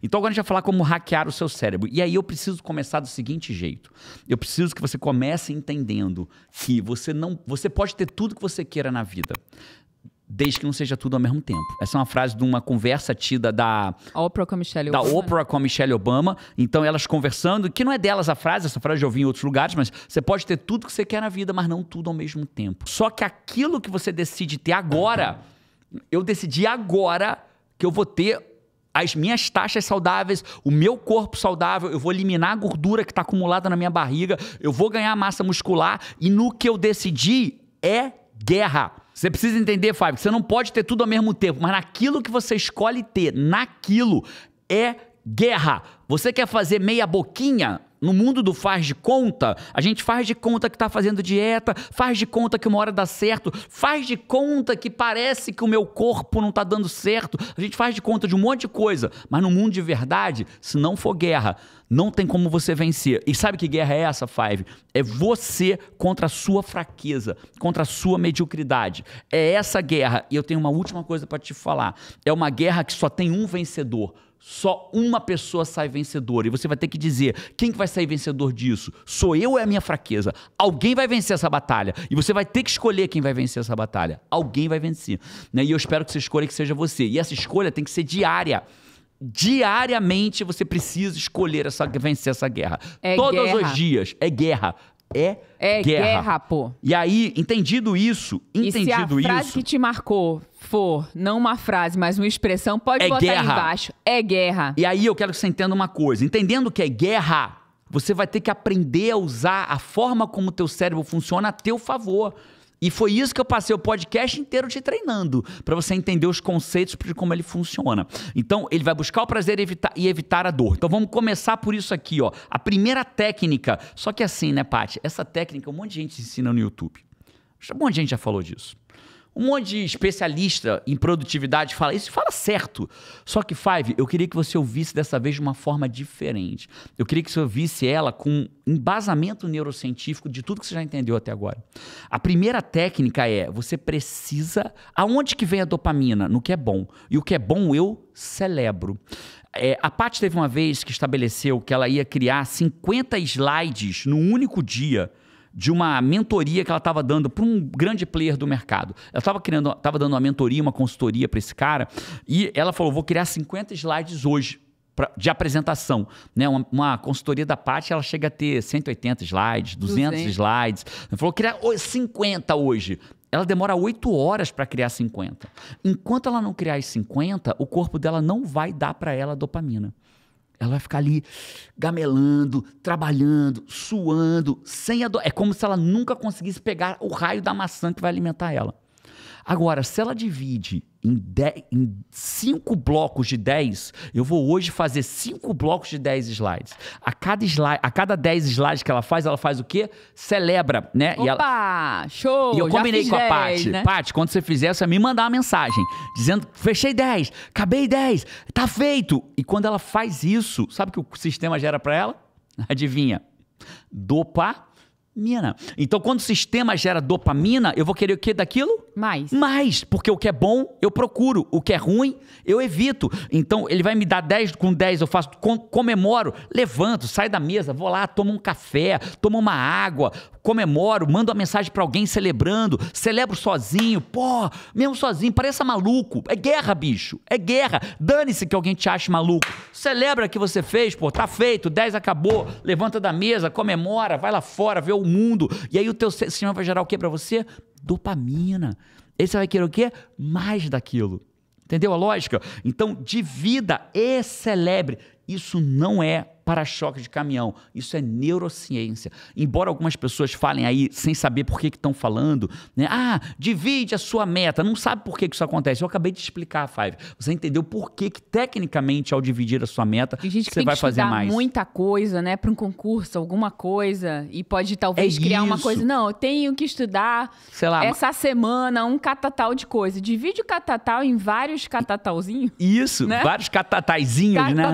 Então agora a gente vai falar como hackear o seu cérebro. E aí eu preciso começar do seguinte jeito. Eu preciso que você comece entendendo que você não, você pode ter tudo que você queira na vida, desde que não seja tudo ao mesmo tempo. Essa é uma frase de uma conversa tida da Oprah com a Michelle da Obama. Oprah com a Michelle Obama. Então elas conversando, que não é delas a frase, essa frase eu ouvi em outros lugares, mas você pode ter tudo que você quer na vida, mas não tudo ao mesmo tempo. Só que aquilo que você decide ter agora, eu decidi agora que eu vou ter as minhas taxas saudáveis, o meu corpo saudável, eu vou eliminar a gordura que está acumulada na minha barriga, eu vou ganhar massa muscular e no que eu decidi é guerra. Você precisa entender, Fábio, que você não pode ter tudo ao mesmo tempo, mas naquilo que você escolhe ter, naquilo é guerra. Você quer fazer meia boquinha? No mundo do faz de conta, a gente faz de conta que está fazendo dieta, faz de conta que uma hora dá certo, faz de conta que parece que o meu corpo não está dando certo, a gente faz de conta de um monte de coisa, mas no mundo de verdade, se não for guerra, não tem como você vencer. E sabe que guerra é essa, Five? É você contra a sua fraqueza, contra a sua mediocridade. É essa guerra. E eu tenho uma última coisa para te falar: é uma guerra que só tem um vencedor só uma pessoa sai vencedora. E você vai ter que dizer: quem vai sair vencedor disso? Sou eu ou é a minha fraqueza? Alguém vai vencer essa batalha. E você vai ter que escolher quem vai vencer essa batalha. Alguém vai vencer. Né? E eu espero que você escolha que seja você. E essa escolha tem que ser diária. Diariamente você precisa escolher essa, vencer essa guerra. É Todos guerra. os dias. É guerra. É, é guerra. guerra. pô. E aí, entendido isso, entendido e se a frase isso, que te marcou for não uma frase, mas uma expressão, pode é botar guerra. aí embaixo. É guerra. E aí eu quero que você entenda uma coisa. Entendendo que é guerra, você vai ter que aprender a usar a forma como o teu cérebro funciona a teu favor. E foi isso que eu passei o podcast inteiro te treinando, para você entender os conceitos de como ele funciona. Então, ele vai buscar o prazer e evitar, a dor. Então, vamos começar por isso aqui, ó. A primeira técnica. Só que é assim, né, Paty? Essa técnica um monte de gente ensina no YouTube. Um monte de gente já falou disso. Um monte de especialista em produtividade fala isso, fala certo. Só que, Five, eu queria que você ouvisse dessa vez de uma forma diferente. Eu queria que você ouvisse ela com embasamento neurocientífico de tudo que você já entendeu até agora. A primeira técnica é: você precisa. Aonde que vem a dopamina? No que é bom. E o que é bom eu celebro. É, a Paty teve uma vez que estabeleceu que ela ia criar 50 slides no único dia de uma mentoria que ela estava dando para um grande player do mercado. Ela estava criando, estava dando uma mentoria, uma consultoria para esse cara, e ela falou: vou criar 50 slides hoje. Pra, de apresentação, né? Uma, uma consultoria da Paty, ela chega a ter 180 slides, 200 200. slides. Ela falou, criar 50 hoje ela demora 8 horas para criar 50. Enquanto ela não criar as 50, o corpo dela não vai dar para ela dopamina. Ela vai ficar ali gamelando, trabalhando, suando, sem ador... É como se ela nunca conseguisse pegar o raio da maçã que vai alimentar ela. Agora, se ela divide em, de, em cinco blocos de 10, eu vou hoje fazer cinco blocos de 10 slides. A cada, slide, a cada 10 slides que ela faz, ela faz o quê? Celebra, né? Opa, e ela... show! E eu combinei com a Paty. Né? Paty, quando você fizer, você me mandar uma mensagem dizendo: fechei 10, acabei 10, tá feito. E quando ela faz isso, sabe o que o sistema gera para ela? Adivinha? dopa dopamina. Então, quando o sistema gera dopamina, eu vou querer o que daquilo? Mais. Mais, porque o que é bom, eu procuro. O que é ruim, eu evito. Então, ele vai me dar 10 com 10, eu faço, com, comemoro, levanto, saio da mesa, vou lá, tomo um café, tomo uma água, comemoro, mando uma mensagem para alguém celebrando, celebro sozinho, pô, mesmo sozinho, pareça maluco. É guerra, bicho. É guerra. Dane-se que alguém te ache maluco. Celebra o que você fez, pô, tá feito, 10 acabou, levanta da mesa, comemora, vai lá fora, vê o o mundo. E aí o teu sistema vai gerar o que para você? Dopamina. E você vai querer o quê? Mais daquilo. Entendeu a lógica? Então, divida e celebre. Isso não é para-choque de caminhão. Isso é neurociência. Embora algumas pessoas falem aí sem saber por que estão falando, né? Ah, divide a sua meta. Não sabe por que, que isso acontece. Eu acabei de explicar, Five. Você entendeu por que, que tecnicamente, ao dividir a sua meta, gente você vai fazer mais. muita coisa, né? Para um concurso, alguma coisa. E pode talvez é criar isso. uma coisa. Não, eu tenho que estudar Sei lá, essa mas... semana um catatal de coisa. Divide o catatal em vários catatalzinhos. Isso, né? vários catataizinhos, catataizinhos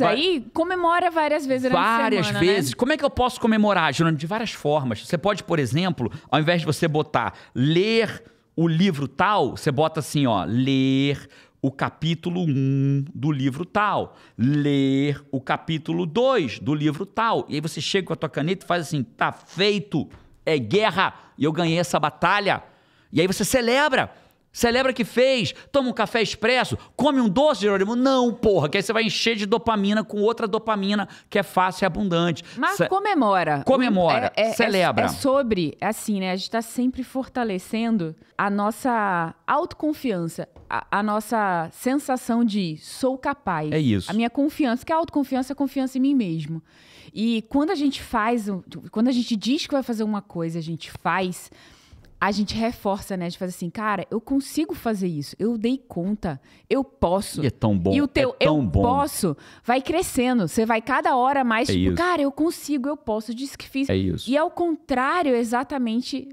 né? Catataizinhos aí, comemora comemora várias vezes durante Várias semana, né? vezes. Né? Como é que eu posso comemorar, Jurando? De várias formas. Você pode, por exemplo, ao invés de você botar ler o livro tal, você bota assim, ó, ler o capítulo 1 do livro tal, ler o capítulo 2 do livro tal. E aí você chega com a tua caneta e faz assim: tá feito, é guerra, e eu ganhei essa batalha. E aí você celebra. Celebra que fez, toma um café expresso, come um doce, Jerônimo. Não, porra, que aí você vai encher de dopamina com outra dopamina que é fácil e abundante. Mas Ce comemora. Comemora, é, é, é celebra. É, é sobre, assim, né? A gente está sempre fortalecendo a nossa autoconfiança, a, a, nossa sensação de sou capaz. É isso. A minha confiança, que é a autoconfiança é confiança em mim mesmo. E quando a gente faz, quando a gente diz que vai fazer uma coisa, a gente faz a gente reforça, né? De fazer assim, cara, eu consigo fazer isso. Eu dei conta. Eu posso. E é tão bom. E o é teu é eu bom. posso vai crescendo. Você vai cada hora mais, é tipo, isso. cara, eu consigo, eu posso. Diz que fiz. É isso. E ao contrário, é exatamente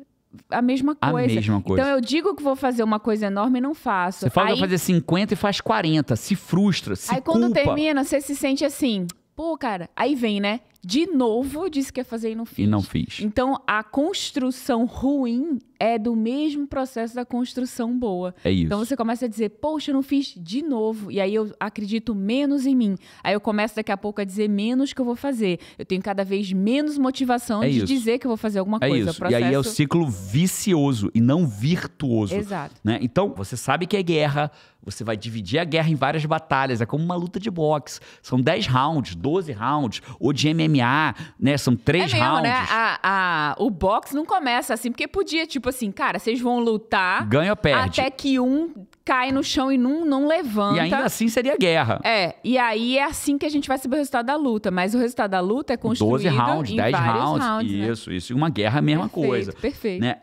a mesma coisa. A mesma coisa. Então eu digo que vou fazer uma coisa enorme e não faço. Você fala aí, que fazer 50 e faz 40. Se frustra, se Aí culpa. quando termina, você se sente assim... Pô, cara, aí vem, né? de novo disse que ia fazer e não fiz. E não fiz. Então, a construção ruim é do mesmo processo da construção boa. É isso. Então, você começa a dizer, poxa, eu não fiz de novo. E aí eu acredito menos em mim. Aí eu começo daqui a pouco a dizer menos que eu vou fazer. Eu tenho cada vez menos motivação é de isso. dizer que eu vou fazer alguma é coisa. Isso. Processo... E aí é o ciclo vicioso e não virtuoso. Exato. Né? Então, você sabe que é guerra, você vai dividir a guerra em várias batalhas. É como uma luta de boxe. São 10 rounds, 12 rounds, ou de MMA MMA, né? São três é mesmo, né? rounds. Né? A, a, o boxe não começa assim, porque podia, tipo assim, cara, vocês vão lutar. Ganha ou perde. Até que um cai no chão e não, não levanta. E ainda assim seria guerra. É, e aí é assim que a gente vai saber o resultado da luta. Mas o resultado da luta é construído 12 rounds, em 10 rounds. rounds né? isso, né? isso. E uma guerra é a mesma perfeito, coisa. Perfeito. Né?